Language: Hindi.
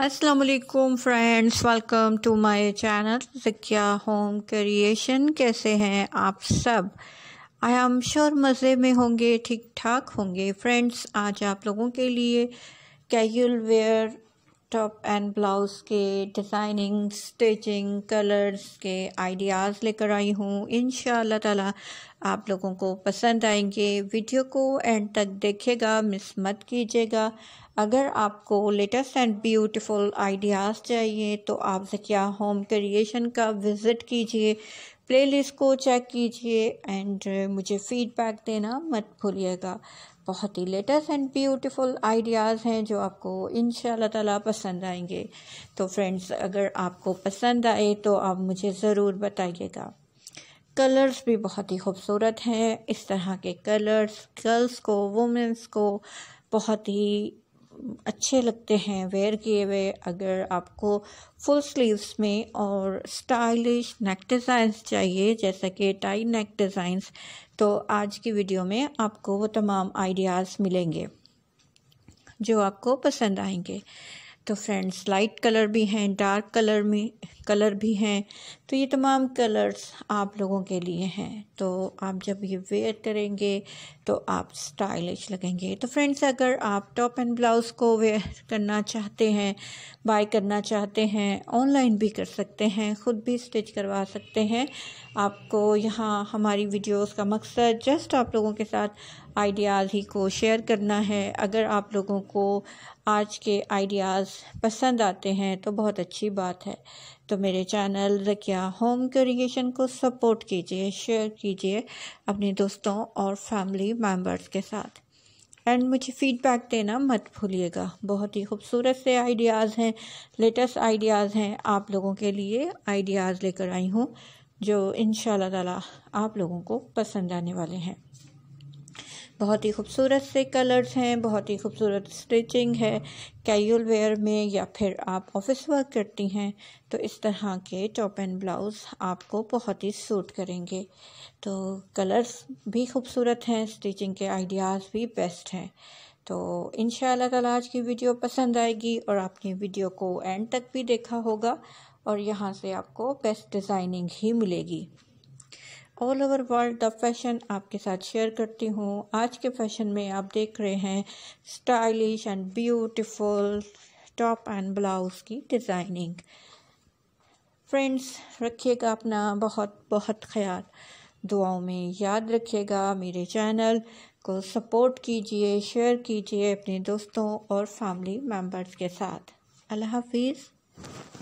असलकुम friends welcome to my channel Zakiya home creation कैसे हैं आप सब आई एम श्योर मज़े में होंगे ठीक ठाक होंगे फ्रेंड्स आज आप लोगों के लिए casual wear top and blouse के डिज़ाइनिंग स्टिचिंग कलर्स के आइडियाज़ लेकर आई हूँ इन ताला आप लोगों को पसंद आएंगे वीडियो को एंड तक देखिएगा मिस मत कीजिएगा अगर आपको लेटेस्ट एंड ब्यूटीफुल आइडियाज़ चाहिए तो आप जकिया होम क्रिएशन का विज़िट कीजिए प्लेलिस्ट को चेक कीजिए एंड मुझे फीडबैक देना मत भूलिएगा बहुत ही लेटेस्ट एंड ब्यूटीफुल आइडियाज़ हैं जो आपको इन ताला पसंद आएंगे तो फ्रेंड्स अगर आपको पसंद आए तो आप मुझे ज़रूर बताइएगा कलर्स भी बहुत ही खूबसूरत हैं इस तरह के कलर्स गर्ल्स को वुमेंस को बहुत ही अच्छे लगते हैं वेयर किए हुए अगर आपको फुल स्लीव्स में और स्टाइलिश नेक डिज़ाइंस चाहिए जैसा कि टाई नेक डिज़ाइंस तो आज की वीडियो में आपको वो तमाम आइडियाज़ मिलेंगे जो आपको पसंद आएंगे तो फ्रेंड्स लाइट कलर भी हैं डार्क कलर में कलर भी हैं तो ये तमाम कलर्स आप लोगों के लिए हैं तो आप जब ये वेयर करेंगे तो आप स्टाइलिश लगेंगे तो फ्रेंड्स अगर आप टॉप एंड ब्लाउज़ को वेयर करना चाहते हैं बाय करना चाहते हैं ऑनलाइन भी कर सकते हैं ख़ुद भी स्टिच करवा सकते हैं आपको यहाँ हमारी वीडियोस का मकसद जस्ट आप लोगों के साथ आइडियाज़ ही को शेयर करना है अगर आप लोगों को आज के आइडियाज़ ब्लॉग्स पसंद आते हैं तो बहुत अच्छी बात है तो मेरे चैनल रकिया होम क्रिएशन को सपोर्ट कीजिए शेयर कीजिए अपने दोस्तों और फैमिली मेम्बर्स के साथ एंड मुझे फीडबैक देना मत भूलिएगा बहुत ही खूबसूरत से आइडियाज़ हैं लेटेस्ट आइडियाज़ हैं आप लोगों के लिए आइडियाज़ लेकर आई हूँ जो इन ताला आप लोगों को पसंद आने वाले हैं बहुत ही खूबसूरत से कलर्स हैं बहुत ही खूबसूरत स्टिचिंग है कैजुअल वेयर में या फिर आप ऑफिस वर्क करती हैं तो इस तरह के टॉप एंड ब्लाउज़ आपको बहुत ही सूट करेंगे तो कलर्स भी खूबसूरत हैं स्टिचिंग के आइडियाज़ भी बेस्ट हैं तो इन ताला आज की वीडियो पसंद आएगी और आपने वीडियो को एंड तक भी देखा होगा और यहाँ से आपको बेस्ट डिज़ाइनिंग ही मिलेगी all over world the fashion आपके साथ शेयर करती हूँ आज के फैशन में आप देख रहे हैं stylish and beautiful top and blouse की डिज़ाइनिंग फ्रेंड्स रखिएगा अपना बहुत बहुत ख्याल दुआओं में याद रखिएगा मेरे चैनल को सपोर्ट कीजिए शेयर कीजिए अपने दोस्तों और फैमिली मेम्बर्स के साथ अल्लाह हाफिज़